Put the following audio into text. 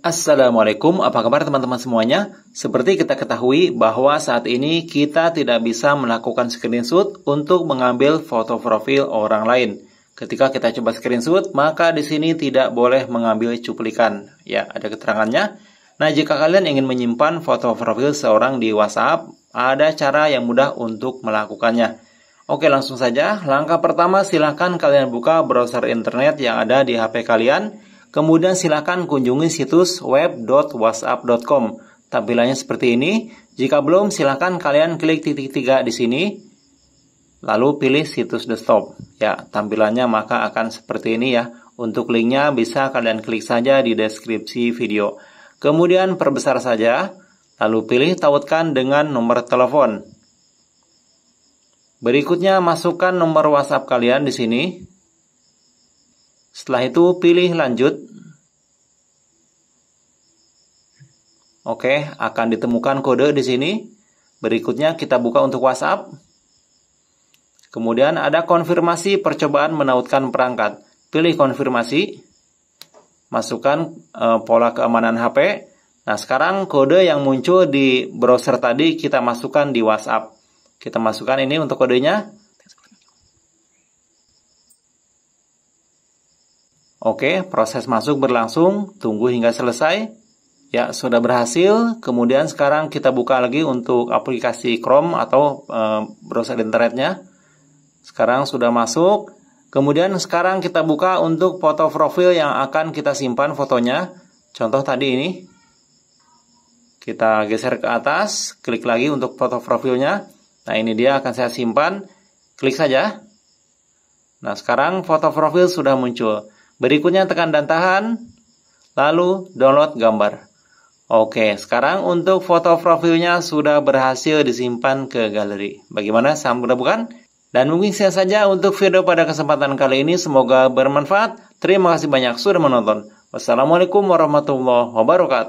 Assalamualaikum, apa kabar teman-teman semuanya? Seperti kita ketahui bahwa saat ini kita tidak bisa melakukan screenshot untuk mengambil foto profil orang lain. Ketika kita coba screenshot, maka di sini tidak boleh mengambil cuplikan. Ya, ada keterangannya. Nah, jika kalian ingin menyimpan foto profil seorang di WhatsApp, ada cara yang mudah untuk melakukannya. Oke, langsung saja. Langkah pertama, silahkan kalian buka browser internet yang ada di HP kalian Kemudian silakan kunjungi situs web.whatsapp.com. Tampilannya seperti ini. Jika belum, silakan kalian klik titik tiga di sini. Lalu pilih situs desktop. Ya, tampilannya maka akan seperti ini ya. Untuk linknya bisa kalian klik saja di deskripsi video. Kemudian perbesar saja. Lalu pilih tautkan dengan nomor telepon. Berikutnya masukkan nomor WhatsApp kalian di sini. Setelah itu pilih lanjut. Oke, akan ditemukan kode di sini. Berikutnya kita buka untuk WhatsApp. Kemudian ada konfirmasi percobaan menautkan perangkat. Pilih konfirmasi. Masukkan e, pola keamanan HP. Nah, sekarang kode yang muncul di browser tadi kita masukkan di WhatsApp. Kita masukkan ini untuk kodenya Oke, proses masuk berlangsung, tunggu hingga selesai. Ya, sudah berhasil. Kemudian sekarang kita buka lagi untuk aplikasi Chrome atau e, browser internetnya. Sekarang sudah masuk. Kemudian sekarang kita buka untuk foto profil yang akan kita simpan fotonya. Contoh tadi ini. Kita geser ke atas, klik lagi untuk foto profilnya. Nah, ini dia akan saya simpan. Klik saja. Nah, sekarang foto profil sudah muncul. Berikutnya tekan dan tahan, lalu download gambar. Oke, sekarang untuk foto profilnya sudah berhasil disimpan ke galeri. Bagaimana? Sama bukan? Dan mungkin saya saja untuk video pada kesempatan kali ini. Semoga bermanfaat. Terima kasih banyak sudah menonton. Wassalamualaikum warahmatullahi wabarakatuh.